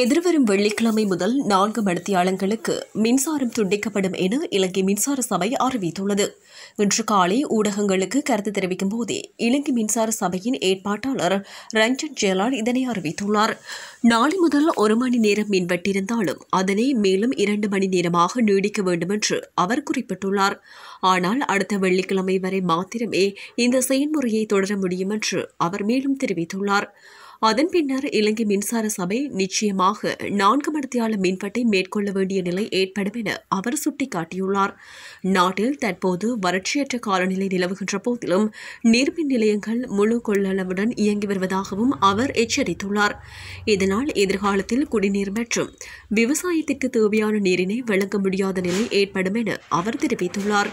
எதிர்வரும் வெள்ளிக்கிழமை முதல் நான்கு மடத்தியாளங்களுக்கு மின்சாரம் துண்டிக்கப்படும் என இலங்கை மின்சார சபை அறிவித்துள்ளது இன்று காலை ஊடகங்களுக்கு கருத்து தெரிவிக்கும் போதே இலங்கை மின்சார சபையின் ஏற்பாட்டாளர் ரஞ்சன் ஜெயலால் இதனை அறிவித்துள்ளார் நாளை முதல் ஒரு மணி நேரம் மின்வெட்டிருந்தாலும் அதனை மேலும் இரண்டு மணி நேரமாக நீடிக்க வேண்டும் என்று அவர் குறிப்பிட்டுள்ளார் ஆனால் அடுத்த வெள்ளிக்கிழமை வரை மாத்திரமே இந்த செயல்முறையை தொடர முடியும் என்று அவர் மேலும் தெரிவித்துள்ளார் அதன் பின்னர் இலங்கை மின்சார சபை நிச்சயமாக நான்கு மடத்தியாள மின்வெட்டை மேற்கொள்ள வேண்டிய நிலை ஏற்படும் என அவர் சுட்டிக்காட்டியுள்ளார் நாட்டில் தற்போது வறட்சியற்ற காலநிலை நிலவுகின்ற போதிலும் நீர்மின் நிலையங்கள் முழு கொள்ளளவுடன் இயங்கி வருவதாகவும் அவர் எச்சரித்துள்ளார் இதனால் எதிர்காலத்தில் குடிநீர் மற்றும் விவசாயத்திற்கு தேவையான நீரினை வழங்க முடியாத நிலை ஏற்படும் என அவர் தெரிவித்துள்ளார்